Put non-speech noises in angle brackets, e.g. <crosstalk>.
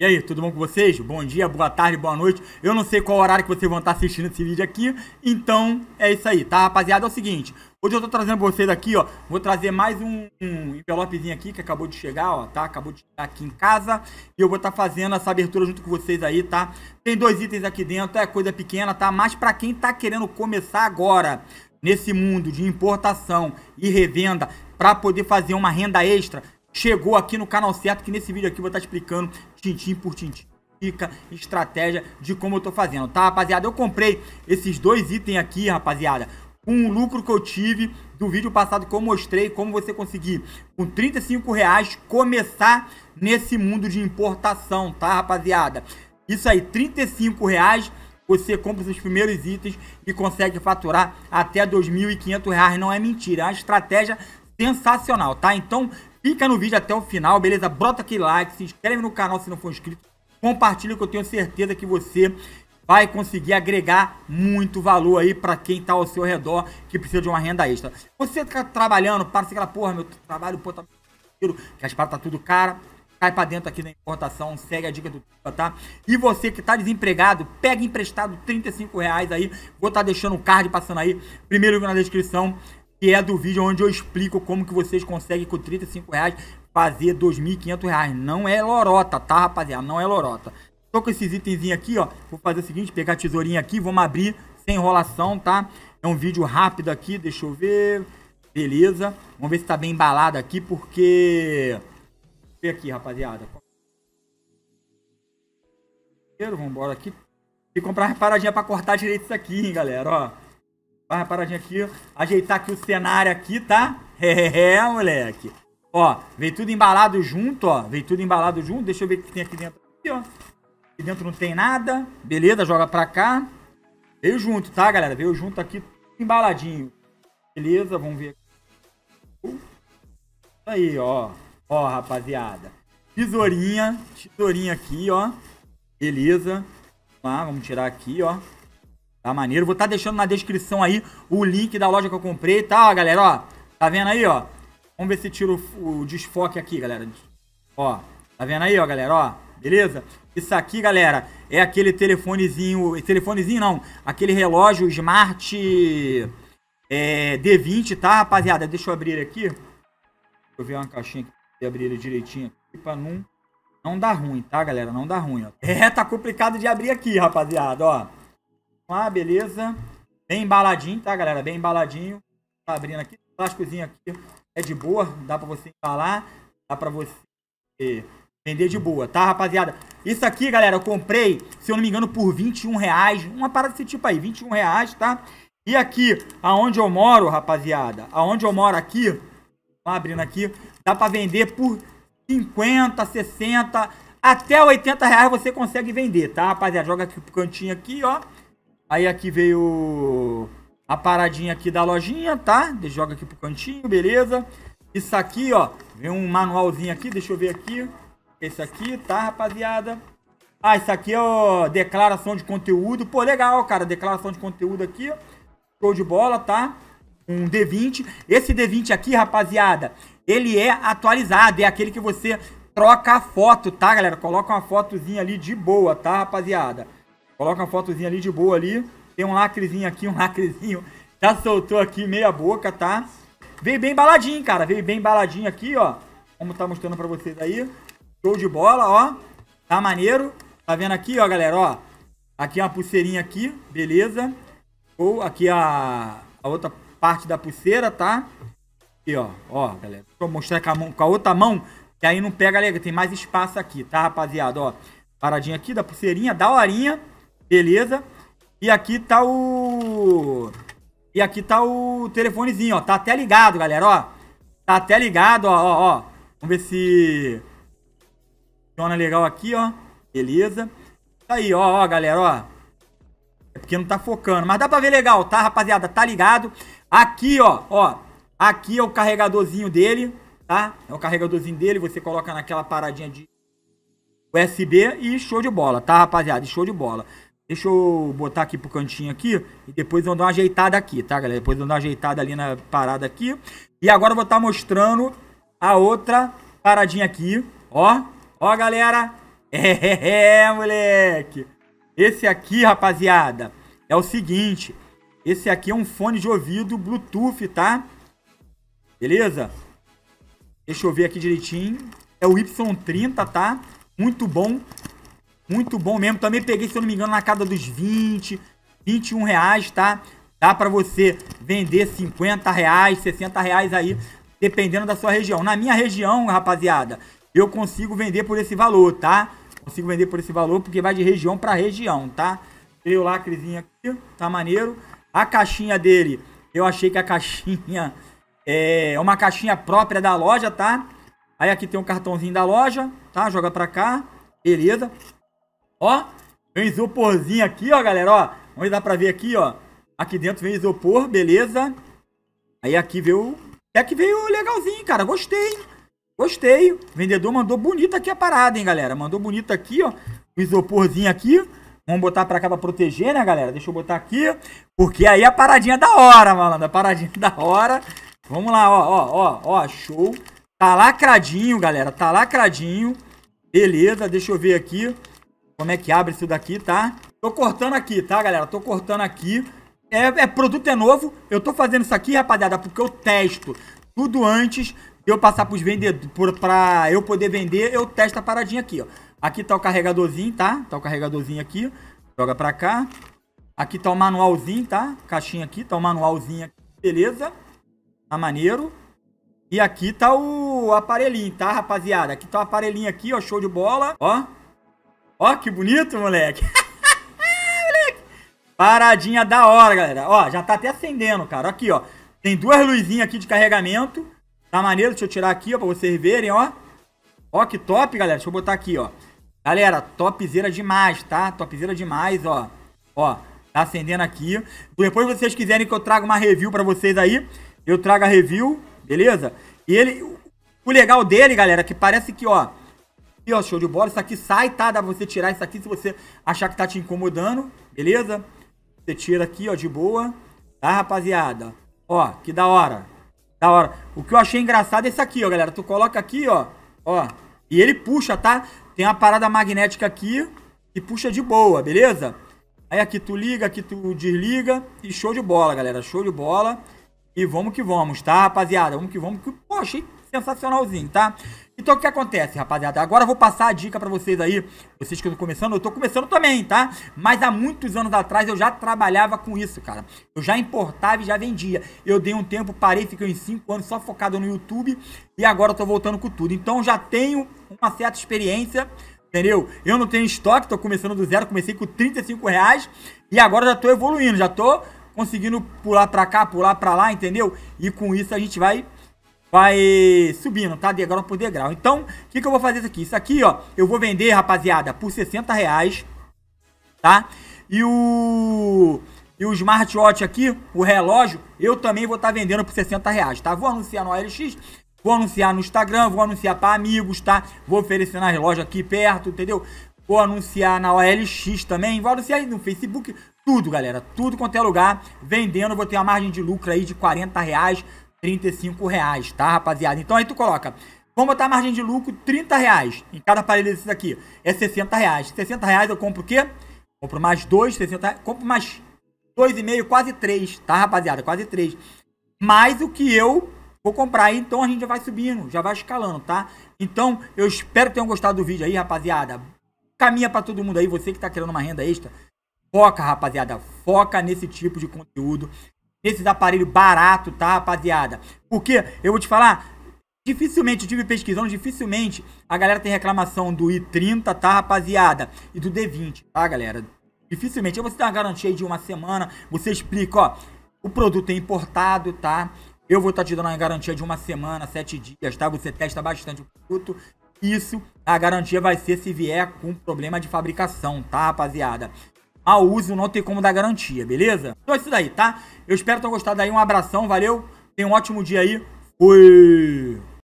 E aí, tudo bom com vocês? Bom dia, boa tarde, boa noite. Eu não sei qual horário que vocês vão estar assistindo esse vídeo aqui, então é isso aí, tá, rapaziada? É o seguinte, hoje eu tô trazendo pra vocês aqui, ó, vou trazer mais um, um envelopezinho aqui que acabou de chegar, ó, tá? Acabou de chegar aqui em casa e eu vou estar fazendo essa abertura junto com vocês aí, tá? Tem dois itens aqui dentro, é coisa pequena, tá? Mas pra quem tá querendo começar agora nesse mundo de importação e revenda pra poder fazer uma renda extra, chegou aqui no canal certo, que nesse vídeo aqui eu vou estar explicando tintim por tintim dica, estratégia de como eu tô fazendo, tá, rapaziada? Eu comprei esses dois itens aqui, rapaziada, Um lucro que eu tive do vídeo passado que eu mostrei como você conseguir, com 35 reais, começar nesse mundo de importação, tá, rapaziada? Isso aí, 35 reais, você compra os primeiros itens e consegue faturar até R$ 2.500, não é mentira, é uma estratégia sensacional, tá? Então, Fica no vídeo até o final, beleza? bota aquele like, se inscreve no canal se não for inscrito. Compartilha que eu tenho certeza que você vai conseguir agregar muito valor aí para quem está ao seu redor que precisa de uma renda extra. Você tá trabalhando, para aquela porra, meu trabalho, pô, tá que as paradas tá tudo cara, cai para dentro aqui na importação, segue a dica do tá? E você que tá desempregado, pega emprestado 35 reais aí, vou estar tá deixando o card passando aí, primeiro na descrição, que é do vídeo onde eu explico como que vocês conseguem com 35 reais fazer 2.500 reais. Não é lorota, tá, rapaziada? Não é lorota. Tô com esses itenzinhos aqui, ó. Vou fazer o seguinte, pegar a tesourinha aqui, vamos abrir sem enrolação, tá? É um vídeo rápido aqui, deixa eu ver. Beleza. Vamos ver se tá bem embalado aqui, porque... Vê aqui, rapaziada. Vamos embora aqui. E comprar uma paradinha pra cortar direito isso aqui, hein, galera, ó. Dá uma paradinha aqui. Ajeitar aqui o cenário aqui, tá? <laughs> É, é, é, moleque. Ó, veio tudo embalado junto, ó. Veio tudo embalado junto. Deixa eu ver o que tem aqui dentro. Aqui, ó. Aqui dentro não tem nada. Beleza, joga pra cá. Veio junto, tá, galera? Veio junto aqui, embaladinho. Beleza, vamos ver. Aí, ó. Ó, rapaziada. Tesourinha. Tesourinha aqui, ó. Beleza. Vamos lá, vamos tirar aqui, ó. Tá maneiro. Vou estar tá deixando na descrição aí o link da loja que eu comprei, tá, galera? Ó, tá vendo aí, ó? Vamos ver se tira o, o desfoque aqui, galera. Ó, tá vendo aí, ó, galera? Ó, beleza? Isso aqui, galera, é aquele telefonezinho... Telefonezinho não, aquele relógio Smart é, D20, tá, rapaziada? Deixa eu abrir aqui. Deixa eu ver uma caixinha aqui pra abrir ele direitinho aqui pra não... Não dá ruim, tá, galera? Não dá ruim, ó. É, tá complicado de abrir aqui, rapaziada, ó lá, beleza. Bem embaladinho, tá, galera? Bem embaladinho. Tá abrindo aqui. O plásticozinho aqui é de boa. Dá pra você embalar. Dá pra você vender de boa, tá, rapaziada? Isso aqui, galera, eu comprei, se eu não me engano, por 21 reais. Uma parada desse tipo aí, 21 reais, tá? E aqui, aonde eu moro, rapaziada, aonde eu moro aqui, tá abrindo aqui, dá pra vender por 50, 60, até 80 reais você consegue vender, tá, rapaziada? Joga aqui pro cantinho aqui, ó. Aí aqui veio a paradinha aqui da lojinha, tá? Joga aqui pro cantinho, beleza. Isso aqui, ó, vem um manualzinho aqui, deixa eu ver aqui. Esse aqui, tá, rapaziada? Ah, isso aqui é ó, declaração de conteúdo. Pô, legal, cara, declaração de conteúdo aqui. Show de bola, tá? Um D20. Esse D20 aqui, rapaziada, ele é atualizado. É aquele que você troca a foto, tá, galera? Coloca uma fotozinha ali de boa, tá, rapaziada? Coloca uma fotozinha ali de boa ali. Tem um lacrezinho aqui, um lacrezinho. Já soltou aqui meia boca, tá? Veio bem embaladinho, cara. Veio bem embaladinho aqui, ó. Como tá mostrando pra vocês aí. Show de bola, ó. Tá maneiro. Tá vendo aqui, ó, galera, ó. Aqui é uma pulseirinha aqui, beleza. Ou aqui a, a outra parte da pulseira, tá? Aqui, ó. Ó, galera. Deixa eu mostrar com a, mão, com a outra mão, que aí não pega legal. Tem mais espaço aqui, tá, rapaziada? Ó, paradinha aqui da pulseirinha, da horinha. Beleza? E aqui tá o... E aqui tá o telefonezinho, ó. Tá até ligado, galera, ó. Tá até ligado, ó, ó, ó. Vamos ver se... Funciona legal aqui, ó. Beleza. Tá aí, ó, ó, galera, ó. É porque não tá focando. Mas dá pra ver legal, tá, rapaziada? Tá ligado. Aqui, ó, ó. Aqui é o carregadorzinho dele, tá? É o carregadorzinho dele. Você coloca naquela paradinha de USB e show de bola, tá, rapaziada? show de bola. Deixa eu botar aqui pro cantinho aqui. E depois eu dou dar uma ajeitada aqui, tá, galera? Depois eu dou dar uma ajeitada ali na parada aqui. E agora eu vou estar tá mostrando a outra paradinha aqui. Ó, ó, galera. É, <laughs> é, moleque. Esse aqui, rapaziada, é o seguinte. Esse aqui é um fone de ouvido Bluetooth, tá? Beleza? Deixa eu ver aqui direitinho. É o Y30, tá? Muito bom. Muito bom mesmo. Também peguei, se eu não me engano, na casa dos 20, 21 reais, tá? Dá pra você vender 50 reais, 60 reais aí, dependendo da sua região. Na minha região, rapaziada, eu consigo vender por esse valor, tá? Consigo vender por esse valor porque vai de região pra região, tá? Veio lá a crisinha aqui, tá maneiro. A caixinha dele, eu achei que a caixinha <laughs> é uma caixinha própria da loja, tá? Aí aqui tem um cartãozinho da loja, tá? Joga pra cá, beleza. Ó, vem isoporzinho aqui, ó, galera, ó. vamos dar pra ver aqui, ó. Aqui dentro vem isopor, beleza. Aí aqui veio... É que veio legalzinho, cara. Gostei, Gostei. O vendedor mandou bonita aqui a parada, hein, galera. Mandou bonita aqui, ó. O isoporzinho aqui. Vamos botar pra cá pra proteger, né, galera? Deixa eu botar aqui. Porque aí a paradinha é da hora, malandro. A paradinha é da hora. Vamos lá, ó, ó, ó, ó. Show. Tá lacradinho, galera. Tá lacradinho. Beleza, deixa eu ver aqui como é que abre isso daqui, tá? Tô cortando aqui, tá, galera? Tô cortando aqui. É, é produto é novo. Eu tô fazendo isso aqui, rapaziada, porque eu testo tudo antes de eu passar pros vendedores, pra eu poder vender, eu testo a paradinha aqui, ó. Aqui tá o carregadorzinho, tá? Tá o carregadorzinho aqui, joga pra cá. Aqui tá o manualzinho, tá? Caixinha aqui, tá o manualzinho aqui, beleza? Tá maneiro. E aqui tá o aparelhinho, tá, rapaziada? Aqui tá o aparelhinho aqui, ó, show de bola, ó. Ó, que bonito, moleque. <laughs> moleque. Paradinha da hora, galera. Ó, já tá até acendendo, cara. Aqui, ó. Tem duas luzinhas aqui de carregamento. Tá maneiro? Deixa eu tirar aqui, ó, pra vocês verem, ó. Ó, que top, galera. Deixa eu botar aqui, ó. Galera, topzera demais, tá? Topzera demais, ó. Ó, tá acendendo aqui. Depois vocês quiserem que eu traga uma review pra vocês aí, eu trago a review, beleza? E ele... O legal dele, galera, é que parece que, ó... E ó, show de bola. Isso aqui sai, tá? Dá pra você tirar isso aqui se você achar que tá te incomodando, beleza? Você tira aqui, ó, de boa. Tá, rapaziada? Ó, que da hora. Da hora. O que eu achei engraçado é esse aqui, ó, galera. Tu coloca aqui, ó. Ó. E ele puxa, tá? Tem uma parada magnética aqui e puxa de boa, beleza? Aí aqui tu liga, aqui tu desliga e show de bola, galera. Show de bola. E vamos que vamos, tá, rapaziada? Vamos que vamos. Poxa, achei sensacionalzinho, tá? Então o que acontece, rapaziada? Agora eu vou passar a dica pra vocês aí, vocês que estão começando, eu tô começando também, tá? Mas há muitos anos atrás eu já trabalhava com isso, cara. Eu já importava e já vendia. Eu dei um tempo, parei, fiquei uns 5 anos só focado no YouTube e agora eu tô voltando com tudo. Então já tenho uma certa experiência, entendeu? Eu não tenho estoque, tô começando do zero, comecei com 35 reais e agora já tô evoluindo, já tô conseguindo pular pra cá, pular pra lá, entendeu? E com isso a gente vai vai subindo, tá? Degrau por degrau. Então, o que, que eu vou fazer isso aqui? Isso aqui, ó, eu vou vender, rapaziada, por 60 reais, tá? E o... E o smartwatch aqui, o relógio, eu também vou estar tá vendendo por 60 reais, tá? Vou anunciar no OLX, vou anunciar no Instagram, vou anunciar para amigos, tá? Vou oferecer na relógio aqui perto, entendeu? Vou anunciar na OLX também, vou anunciar no Facebook, tudo, galera. Tudo quanto é lugar, vendendo, vou ter uma margem de lucro aí de 40 reais, 35 reais, tá, rapaziada? Então aí tu coloca, vamos botar a margem de lucro 30 reais em cada aparelho desses aqui. É 60 reais. 60 reais eu compro o quê? Compro mais dois, 60 Compro mais dois e meio, quase três, tá, rapaziada? Quase três. Mais o que eu vou comprar. aí? Então a gente já vai subindo, já vai escalando, tá? Então eu espero que tenham gostado do vídeo aí, rapaziada. Caminha para todo mundo aí, você que tá querendo uma renda extra. Foca, rapaziada. Foca nesse tipo de conteúdo nesses aparelhos barato, tá, rapaziada? Porque, eu vou te falar, dificilmente, eu tive pesquisando, dificilmente a galera tem reclamação do i30, tá, rapaziada? E do D20, tá, galera? Dificilmente. Eu vou te dar uma garantia de uma semana, você explica, ó, o produto é importado, tá? Eu vou estar tá te dando uma garantia de uma semana, sete dias, tá? Você testa bastante o produto. Isso, a garantia vai ser se vier com problema de fabricação, tá, rapaziada? ao uso, não tem como dar garantia, beleza? Então é isso daí, tá? Eu espero que tenham gostado aí, um abração, valeu, tenha um ótimo dia aí, fui!